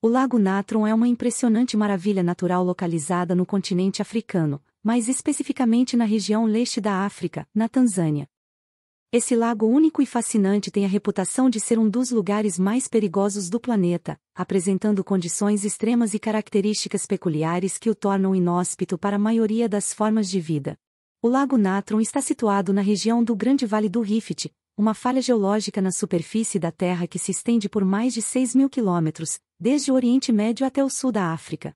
O Lago Natron é uma impressionante maravilha natural localizada no continente africano, mais especificamente na região leste da África, na Tanzânia. Esse lago único e fascinante tem a reputação de ser um dos lugares mais perigosos do planeta, apresentando condições extremas e características peculiares que o tornam inóspito para a maioria das formas de vida. O Lago Natron está situado na região do Grande Vale do Rift, uma falha geológica na superfície da Terra que se estende por mais de 6 mil quilômetros, desde o Oriente Médio até o sul da África.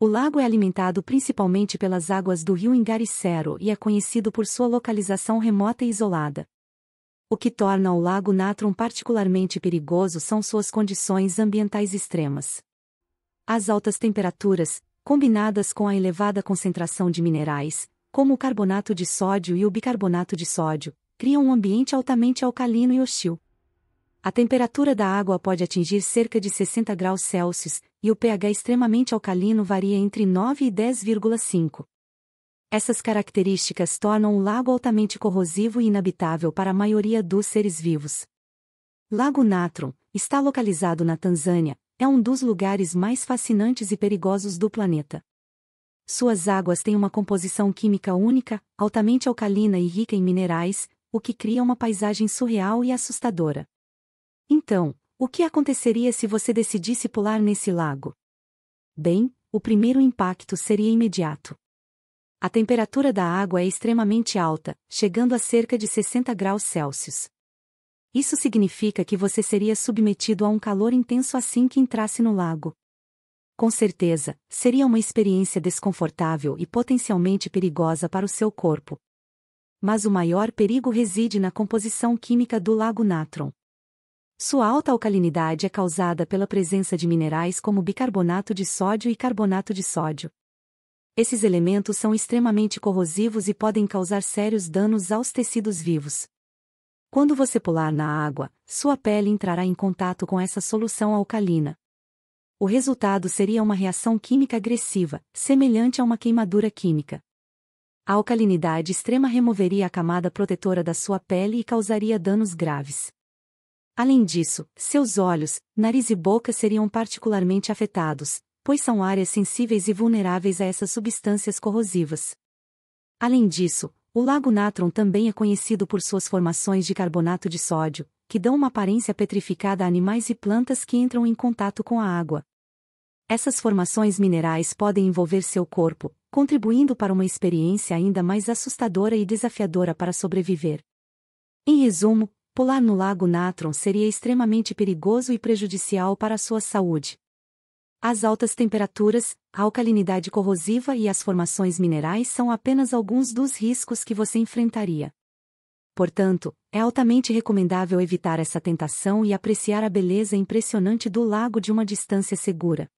O lago é alimentado principalmente pelas águas do rio Ingaricero e é conhecido por sua localização remota e isolada. O que torna o lago Natron particularmente perigoso são suas condições ambientais extremas. As altas temperaturas, combinadas com a elevada concentração de minerais, como o carbonato de sódio e o bicarbonato de sódio, criam um ambiente altamente alcalino e hostil. A temperatura da água pode atingir cerca de 60 graus Celsius, e o pH extremamente alcalino varia entre 9 e 10,5. Essas características tornam o lago altamente corrosivo e inabitável para a maioria dos seres vivos. Lago Natron está localizado na Tanzânia, é um dos lugares mais fascinantes e perigosos do planeta. Suas águas têm uma composição química única, altamente alcalina e rica em minerais, o que cria uma paisagem surreal e assustadora. Então, o que aconteceria se você decidisse pular nesse lago? Bem, o primeiro impacto seria imediato. A temperatura da água é extremamente alta, chegando a cerca de 60 graus Celsius. Isso significa que você seria submetido a um calor intenso assim que entrasse no lago. Com certeza, seria uma experiência desconfortável e potencialmente perigosa para o seu corpo, mas o maior perigo reside na composição química do lago natron. Sua alta alcalinidade é causada pela presença de minerais como bicarbonato de sódio e carbonato de sódio. Esses elementos são extremamente corrosivos e podem causar sérios danos aos tecidos vivos. Quando você pular na água, sua pele entrará em contato com essa solução alcalina. O resultado seria uma reação química agressiva, semelhante a uma queimadura química. A alcalinidade extrema removeria a camada protetora da sua pele e causaria danos graves. Além disso, seus olhos, nariz e boca seriam particularmente afetados, pois são áreas sensíveis e vulneráveis a essas substâncias corrosivas. Além disso, o lago Natron também é conhecido por suas formações de carbonato de sódio, que dão uma aparência petrificada a animais e plantas que entram em contato com a água. Essas formações minerais podem envolver seu corpo, contribuindo para uma experiência ainda mais assustadora e desafiadora para sobreviver. Em resumo, pular no lago Natron seria extremamente perigoso e prejudicial para a sua saúde. As altas temperaturas, a alcalinidade corrosiva e as formações minerais são apenas alguns dos riscos que você enfrentaria. Portanto, é altamente recomendável evitar essa tentação e apreciar a beleza impressionante do lago de uma distância segura.